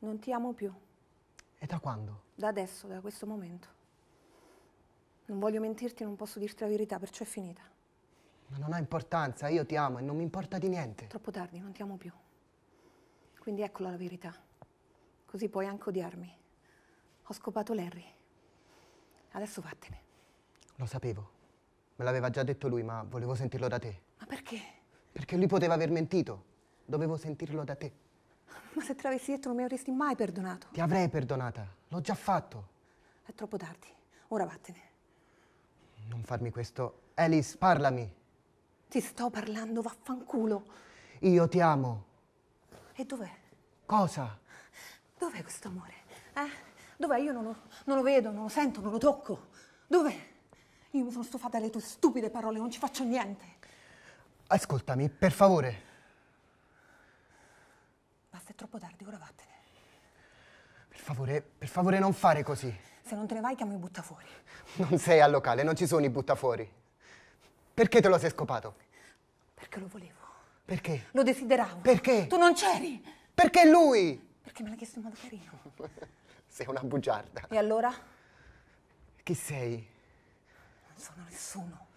Non ti amo più. E da quando? Da adesso, da questo momento. Non voglio mentirti, non posso dirti la verità, perciò è finita. Ma non ha importanza, io ti amo e non mi importa di niente. Troppo tardi, non ti amo più. Quindi eccola la verità. Così puoi anche odiarmi. Ho scopato Larry. Adesso vattene. Lo sapevo. Me l'aveva già detto lui, ma volevo sentirlo da te. Ma perché? Perché lui poteva aver mentito. Dovevo sentirlo da te. Ma se te l'avessi detto non mi avresti mai perdonato. Ti avrei perdonata, l'ho già fatto. È troppo tardi, ora vattene. Non farmi questo. Alice, parlami. Ti sto parlando, vaffanculo. Io ti amo. E dov'è? Cosa? Dov'è questo amore? Eh? Dov'è? Io non lo, non lo vedo, non lo sento, non lo tocco. Dov'è? Io mi sono stufata delle tue stupide parole, non ci faccio niente. Ascoltami, per favore troppo tardi, ora vattene. Per favore, per favore non fare così. Se non te ne vai chiamo i buttafuori. Non sei al locale, non ci sono i buttafuori. Perché te lo sei scopato? Perché lo volevo. Perché? Lo desideravo. Perché? Tu non c'eri. Perché lui? Perché me l'ha chiesto in modo carino. sei una bugiarda. E allora? Chi sei? Non sono nessuno.